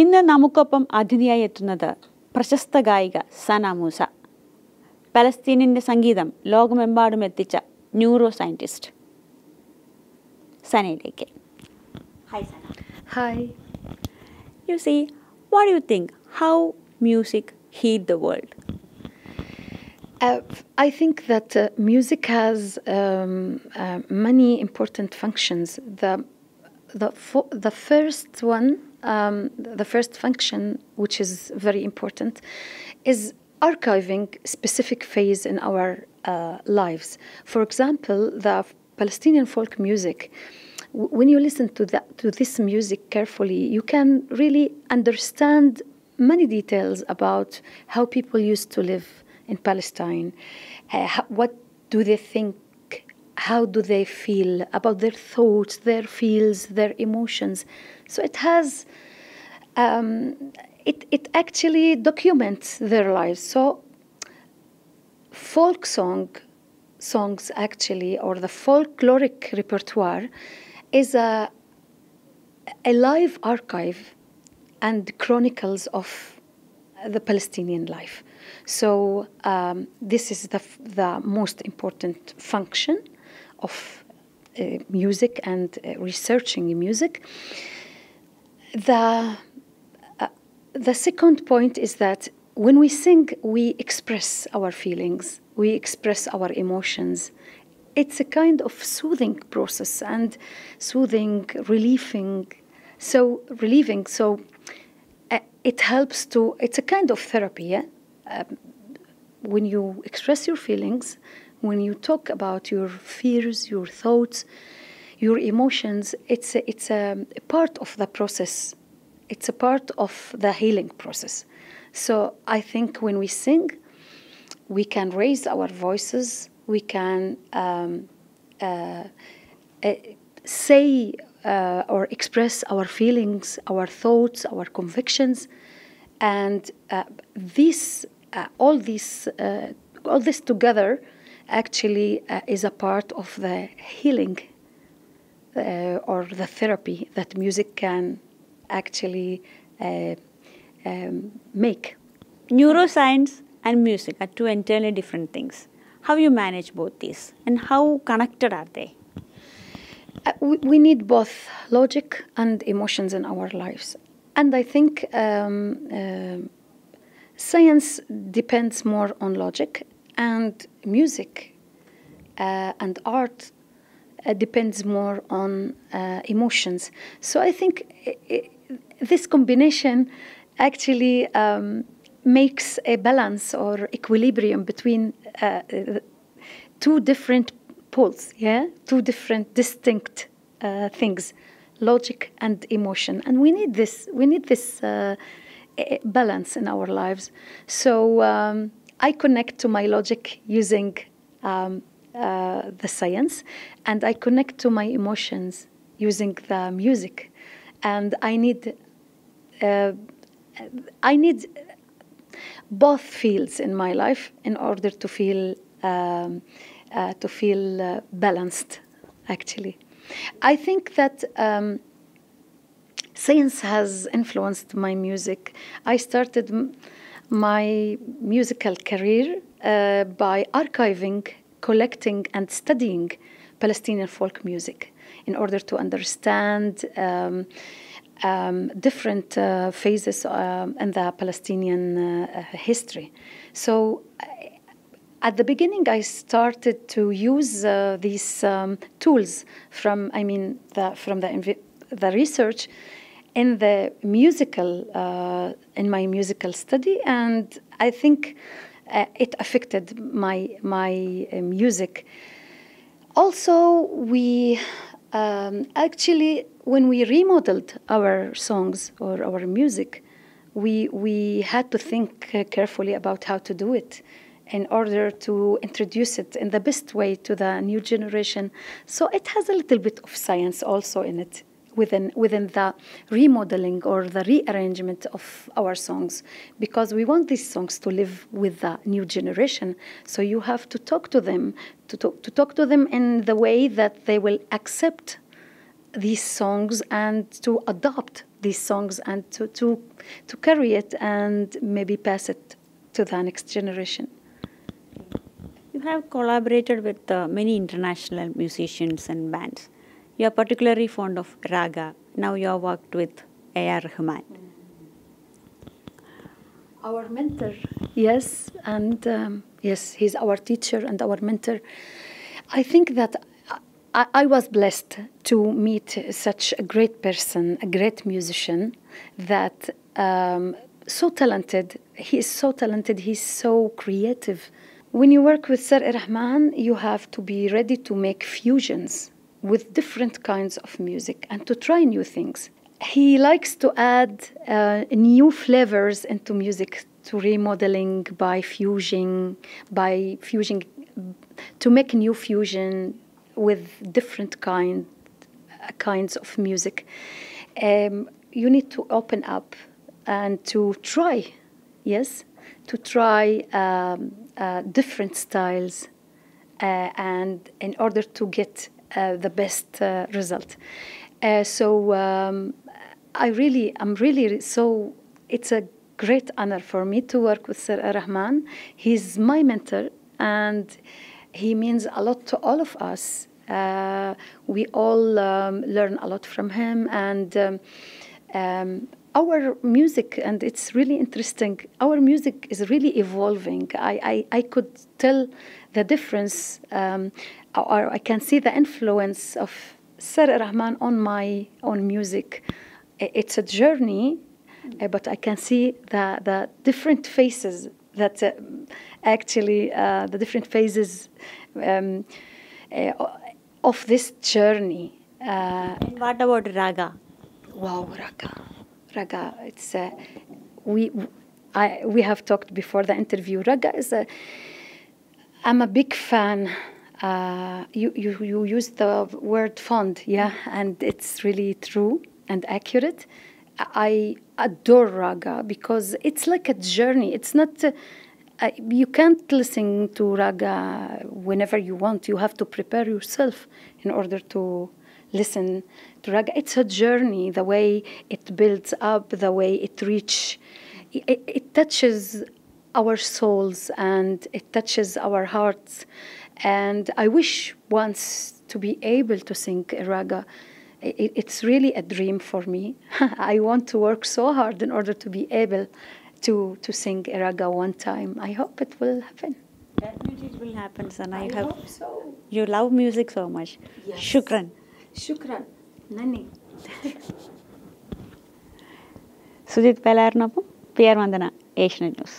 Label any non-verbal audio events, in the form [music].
ഇന്ന് നമുക്കൊപ്പം അതിഥിയായി എത്തുന്നത് പ്രശസ്ത ഗായിക സന മൂസ പലസ്തീനിൻ്റെ സംഗീതം ലോകമെമ്പാടും എത്തിച്ച ന്യൂറോ സയൻറ്റിസ്റ്റ് സനയിലേക്ക് hi Sana hi you see what you think how music hit the world Uh, I think that uh, music has um, uh, many important functions. The the, the first one um, the first function, which is very important, is archiving specific phase in our uh, lives. For example, the Palestinian folk music. When you listen to that, to this music carefully, you can really understand many details about how people used to live in Palestine. Uh, how, what do they think how do they feel about their thoughts, their feels, their emotions. So it has, um, it, it actually documents their lives. So folk song, songs actually, or the folkloric repertoire is a, a live archive and chronicles of the Palestinian life. So um, this is the, the most important function of uh, music and uh, researching music. The, uh, the second point is that when we sing, we express our feelings, we express our emotions. It's a kind of soothing process and soothing, relieving, so relieving. So uh, it helps to. It's a kind of therapy. Yeah? Um, when you express your feelings, when you talk about your fears, your thoughts, your emotions, it's a, it's a part of the process. It's a part of the healing process. So I think when we sing, we can raise our voices, we can um, uh, uh, say uh, or express our feelings, our thoughts, our convictions, and uh, this, uh, all this, uh, all this together actually uh, is a part of the healing uh, or the therapy that music can actually uh, um, make. Neuroscience and music are two entirely different things. How you manage both these and how connected are they? Uh, we, we, need both logic and emotions in our lives. And I think um, uh, science depends more on logic and music uh, and art uh, depends more on uh, emotions. So I think it, it, this combination actually um, makes a balance or equilibrium between uh, two different poles, yeah, two different distinct uh, things, logic and emotion. And we need this. We need this. Uh, balance in our lives. So um, I connect to my logic using um, uh, the science, and I connect to my emotions using the music. And I need, uh, I need both fields in my life in order to feel um, uh, to feel uh, balanced. Actually, I think that. Um, science has influenced my music. I started my musical career uh, by archiving, collecting, and studying Palestinian folk music in order to understand um, um, different uh, phases um, in the Palestinian uh, uh history. So at the beginning, I started to use uh, these um, tools from, I mean, the, from the, the research in the musical uh, in my musical study, and I think uh, it affected my my uh, music. Also, we um, actually when we remodeled our songs or our music, we we had to think carefully about how to do it in order to introduce it in the best way to the new generation. So it has a little bit of science also in it within within the remodeling or the rearrangement of our songs because we want these songs to live with the new generation so you have to talk to them to talk, to talk to them in the way that they will accept these songs and to adopt these songs and to, to, to carry it and maybe pass it to the next generation. You have collaborated with uh, many international musicians and bands. You are particularly fond of raga. Now you have worked with A.R. Rahman. Our mentor, yes, and um, yes, he's our teacher and our mentor. I think that I, I, was blessed to meet such a great person, a great musician that um, so talented. He is so talented. He's so creative. When you work with Sir Rahman, you have to be ready to make fusions with different kinds of music and to try new things. He likes to add uh, new flavors into music, to remodeling by fusing, by fusing, to make new fusion with different kind uh, kinds of music. Um, you need to open up and to try, yes, to try um, uh, different styles, uh, and in order to get uh, the best uh, result. Uh, so um, I really, I'm really so. It's a great honor for me to work with Sir Rahman. He's my mentor, and he means a lot to all of us. Uh, we all um, learn a lot from him, and um, um, our music, and it's really interesting, our music is really evolving. I, I, I could tell the difference, um, or I can see the influence of Sir Rahman on my own music. It's a journey, uh, but I can see the, the different faces that uh, actually uh, the different phases um, uh, of this journey. Uh, what about Raga? Wow, Raga. Raga, it's uh, we I, we have talked before the interview. Raga is a I'm a big fan. Uh, you, you you use the word fond, yeah, and it's really true and accurate. I adore raga because it's like a journey. It's not. Uh, you can't listen to raga whenever you want. You have to prepare yourself in order to listen to raga. It's a journey, the way it builds up, the way it reaches, it, it, touches our souls and it touches our hearts. And I wish once to be able to sing raga. It, it's really a dream for me. [laughs] I want to work so hard in order to be able to, to sing raga one time. I hope it will happen. Definitely it will happen, Sana. I you have, hope so. You love music so much. Yes. Shukran. శుక్రాన్ نني సుజిత్ పెలార్నపు PR Vandana Asian news